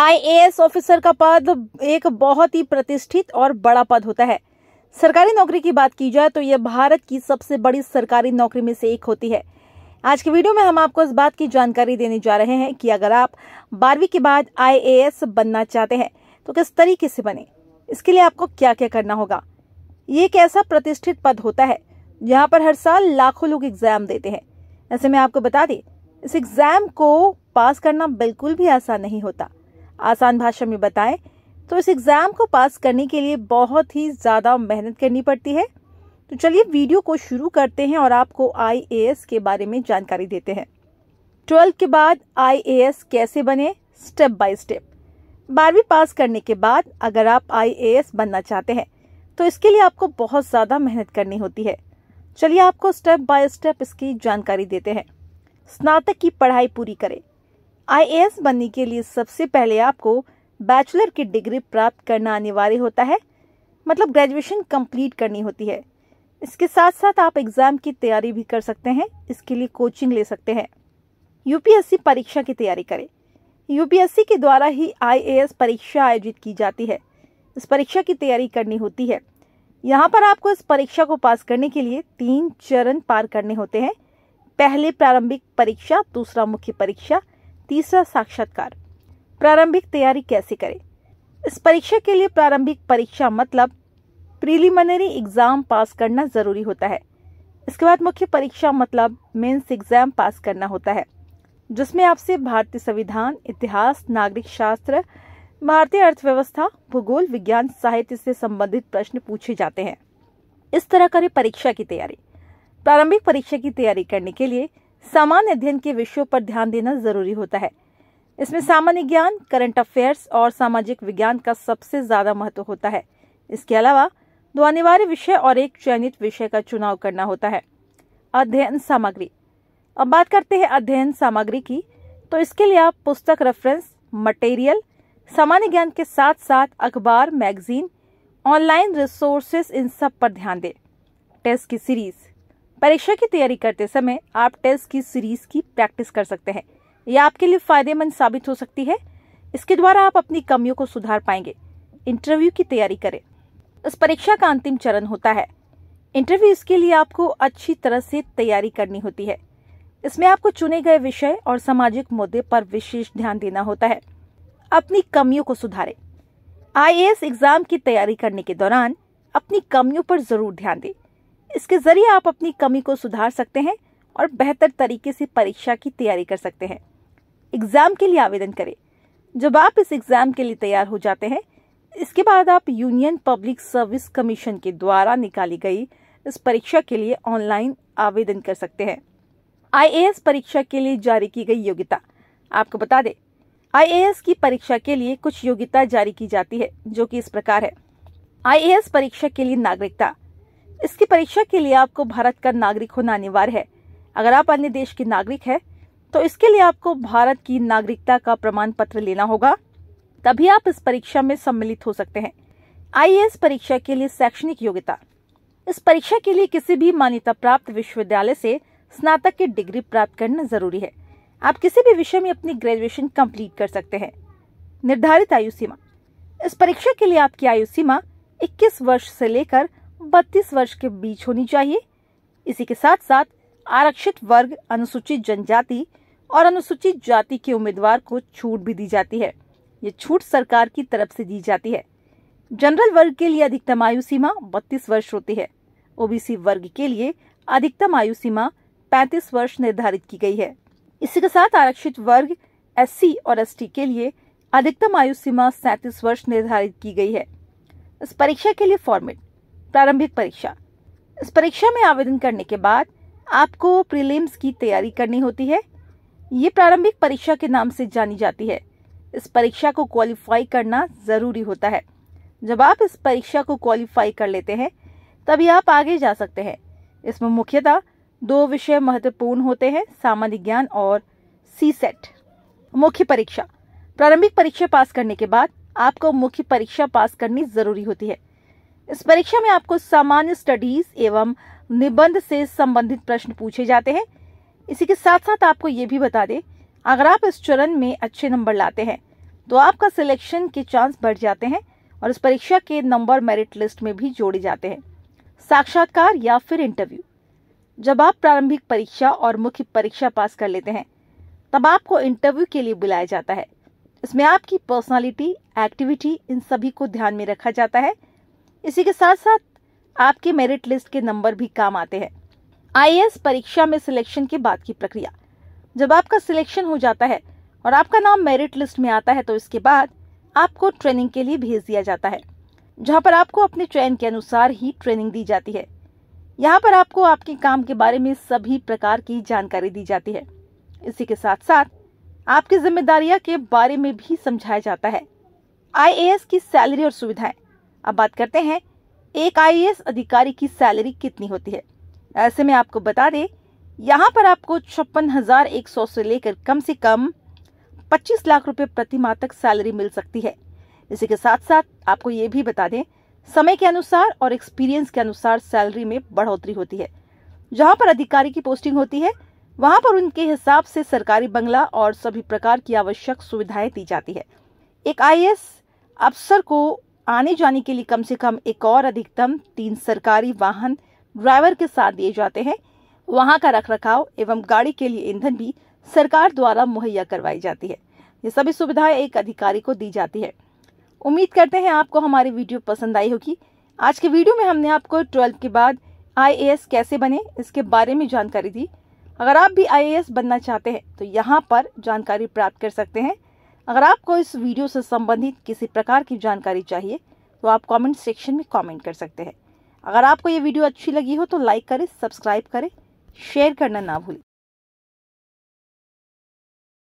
IAS officer का पद एक बहुत ही प्रतिष्ठित और बड़ा पद होता है सरकारी नौकरी की बात की जाए तो यह भारत की सबसे बड़ी सरकारी नौकरी में से एक होती है आज के वीडियो में हम आपको इस बात की जानकारी देने जा रहे हैं कि अगर आप बारहवीं के बाद आईएएस बनना चाहते हैं तो किस तरीके से बने इसके लिए आपको क्या क्या करना होगा ये एक ऐसा प्रतिष्ठित पद होता है जहाँ पर हर साल लाखों लोग एग्जाम देते हैं ऐसे में आपको बता दें इस एग्जाम को पास करना बिल्कुल भी आसान नहीं होता आसान भाषा में बताएं तो इस एग्ज़ाम को पास करने के लिए बहुत ही ज़्यादा मेहनत करनी पड़ती है तो चलिए वीडियो को शुरू करते हैं और आपको आई के बारे में जानकारी देते हैं ट्वेल्थ के बाद आई कैसे बने स्टेप बाय स्टेप बारहवीं पास करने के बाद अगर आप आई बनना चाहते हैं तो इसके लिए आपको बहुत ज़्यादा मेहनत करनी होती है चलिए आपको स्टेप बाय स्टेप इसकी जानकारी देते हैं स्नातक की पढ़ाई पूरी करें आईएएस बनने के लिए सबसे पहले आपको बैचलर की डिग्री प्राप्त करना अनिवार्य होता है मतलब ग्रेजुएशन कंप्लीट करनी होती है इसके साथ साथ आप एग्ज़ाम की तैयारी भी कर सकते हैं इसके लिए कोचिंग ले सकते हैं यूपीएससी परीक्षा की तैयारी करें यूपीएससी के द्वारा ही आईएएस परीक्षा आयोजित की जाती है इस परीक्षा की तैयारी करनी होती है यहाँ पर आपको इस परीक्षा को पास करने के लिए तीन चरण पार करने होते हैं पहले प्रारंभिक परीक्षा दूसरा मुख्य परीक्षा तीसरा साक्षात्कार प्रारंभिक तैयारी कैसे करें इस परीक्षा के लिए प्रारंभिक परीक्षा मतलब प्रीलिमिनरी एग्जाम पास करना जरूरी होता है इसके बाद मुख्य परीक्षा मतलब मेंस एग्जाम पास करना होता है जिसमें आपसे भारतीय संविधान इतिहास नागरिक शास्त्र भारतीय अर्थव्यवस्था भूगोल विज्ञान साहित्य से संबंधित प्रश्न पूछे जाते हैं इस तरह करें परीक्षा की तैयारी प्रारंभिक परीक्षा की तैयारी करने के लिए सामान्य अध्ययन के विषयों पर ध्यान देना जरूरी होता है इसमें सामान्य ज्ञान करंट अफेयर्स और सामाजिक विज्ञान का सबसे ज्यादा महत्व होता है इसके अलावा दो अनिवार्य विषय और एक चयनित विषय का चुनाव करना होता है अध्ययन सामग्री अब बात करते हैं अध्ययन सामग्री की तो इसके लिए आप पुस्तक रेफरेंस मटेरियल सामान्य ज्ञान के साथ साथ अखबार मैगजीन ऑनलाइन रिसोर्सेस इन सब पर ध्यान दें टेस्ट की सीरीज परीक्षा की तैयारी करते समय आप टेस्ट की सीरीज की प्रैक्टिस कर सकते हैं यह आपके लिए फायदेमंद साबित हो सकती है इसके द्वारा आप अपनी कमियों को सुधार पाएंगे इंटरव्यू की तैयारी करें इस परीक्षा का अंतिम चरण होता है इंटरव्यू इसके लिए आपको अच्छी तरह से तैयारी करनी होती है इसमें आपको चुने गए विषय और सामाजिक मुद्दे पर विशेष ध्यान देना होता है अपनी कमियों को सुधारें आईएएस एग्जाम की तैयारी करने के दौरान अपनी कमियों पर जरूर ध्यान दें इसके ज़रिए आप अपनी कमी को सुधार सकते हैं और बेहतर तरीके से परीक्षा की तैयारी कर सकते हैं एग्ज़ाम के लिए आवेदन करें जब आप इस एग्ज़ाम के लिए तैयार हो जाते हैं इसके बाद आप यूनियन पब्लिक सर्विस कमीशन के द्वारा निकाली गई इस परीक्षा के लिए ऑनलाइन आवेदन कर सकते हैं आईएएस परीक्षा के लिए जारी की गई योग्यता आपको बता दें आईएएस की परीक्षा के लिए कुछ योग्यता जारी की जाती है जो कि इस प्रकार है आईएएस परीक्षा के लिए नागरिकता इसकी परीक्षा के लिए आपको भारत का नागरिक होना अनिवार्य है अगर आप अन्य देश के नागरिक है तो इसके लिए आपको भारत की नागरिकता का प्रमाण पत्र लेना होगा तभी आप इस परीक्षा में सम्मिलित हो सकते हैं आई परीक्षा के लिए शैक्षणिक योग्यता इस परीक्षा के लिए किसी भी मान्यता प्राप्त विश्वविद्यालय से स्नातक की डिग्री प्राप्त करना जरूरी है आप किसी भी विषय में अपनी ग्रेजुएशन कंप्लीट कर सकते हैं निर्धारित आयु सीमा इस परीक्षा के लिए आपकी आयु सीमा 21 वर्ष से लेकर बत्तीस वर्ष के बीच होनी चाहिए इसी के साथ साथ आरक्षित वर्ग अनुसूचित जनजाति और अनुसूचित जाति के उम्मीदवार को छूट भी दी जाती है ये छूट सरकार की तरफ से दी जाती है जनरल वर्ग के लिए अधिकतम आयु सीमा बत्तीस वर्ष होती है ओबीसी वर्ग के लिए अधिकतम आयु सीमा पैंतीस वर्ष निर्धारित की गई है इसी के साथ आरक्षित वर्ग एस और एस के लिए अधिकतम आयु सीमा सैतीस वर्ष निर्धारित की गई है इस परीक्षा के लिए फॉर्मेट प्रारंभिक परीक्षा इस परीक्षा में आवेदन करने के बाद आपको प्रीलिम्स की तैयारी करनी होती है ये प्रारंभिक परीक्षा के नाम से जानी जाती है इस परीक्षा को क्वालिफाई करना ज़रूरी होता है जब आप इस परीक्षा को क्वालिफाई कर लेते हैं तभी आप आगे जा सकते हैं इसमें मुख्यतः दो विषय महत्वपूर्ण होते हैं सामान्य ज्ञान और सी सेट मुख्य परीक्षा प्रारंभिक परीक्षा पास करने के बाद आपको मुख्य परीक्षा पास करनी ज़रूरी होती है इस परीक्षा में आपको सामान्य स्टडीज एवं निबंध से संबंधित प्रश्न पूछे जाते हैं इसी के साथ साथ आपको ये भी बता दें अगर आप इस चरण में अच्छे नंबर लाते हैं तो आपका सिलेक्शन के चांस बढ़ जाते हैं और इस परीक्षा के नंबर मेरिट लिस्ट में भी जोड़े जाते हैं साक्षात्कार या फिर इंटरव्यू जब आप प्रारंभिक परीक्षा और मुख्य परीक्षा पास कर लेते हैं तब आपको इंटरव्यू के लिए बुलाया जाता है इसमें आपकी पर्सनालिटी एक्टिविटी इन सभी को ध्यान में रखा जाता है इसी के साथ साथ आपके मेरिट लिस्ट के नंबर भी काम आते हैं आई परीक्षा में सिलेक्शन के बाद की प्रक्रिया जब आपका सिलेक्शन हो जाता है और आपका नाम मेरिट लिस्ट में आता है तो इसके बाद आपको ट्रेनिंग के लिए भेज दिया जाता है जहाँ पर आपको अपने चयन के अनुसार ही ट्रेनिंग दी जाती है यहाँ पर आपको आपके काम के बारे में सभी प्रकार की जानकारी दी जाती है इसी के साथ साथ आपकी जिम्मेदारियां के बारे में भी समझाया जाता है आई की सैलरी और सुविधाएं अब बात करते हैं एक आई अधिकारी की सैलरी कितनी होती है ऐसे में आपको बता दें यहाँ पर आपको छप्पन हजार एक सौ से लेकर कम से कम पच्चीस लाख रुपए प्रति माह तक सैलरी मिल सकती है इसी के साथ साथ आपको ये भी बता दें समय के अनुसार और एक्सपीरियंस के अनुसार सैलरी में बढ़ोतरी होती है जहाँ पर अधिकारी की पोस्टिंग होती है वहाँ पर उनके हिसाब से सरकारी बंगला और सभी प्रकार की आवश्यक सुविधाएं दी जाती है एक आई अफसर को आने जाने के लिए कम से कम एक और अधिकतम तीन सरकारी वाहन ड्राइवर के साथ दिए जाते हैं वहाँ का रखरखाव एवं गाड़ी के लिए ईंधन भी सरकार द्वारा मुहैया करवाई जाती है ये सभी सुविधाएं एक अधिकारी को दी जाती है उम्मीद करते हैं आपको हमारी वीडियो पसंद आई होगी आज के वीडियो में हमने आपको ट्वेल्व के बाद आई कैसे बने इसके बारे में जानकारी दी अगर आप भी आई बनना चाहते हैं तो यहाँ पर जानकारी प्राप्त कर सकते हैं अगर आपको इस वीडियो से संबंधित किसी प्रकार की जानकारी चाहिए तो आप कमेंट सेक्शन में कमेंट कर सकते हैं अगर आपको ये वीडियो अच्छी लगी हो तो लाइक करें सब्सक्राइब करें शेयर करना ना भूलें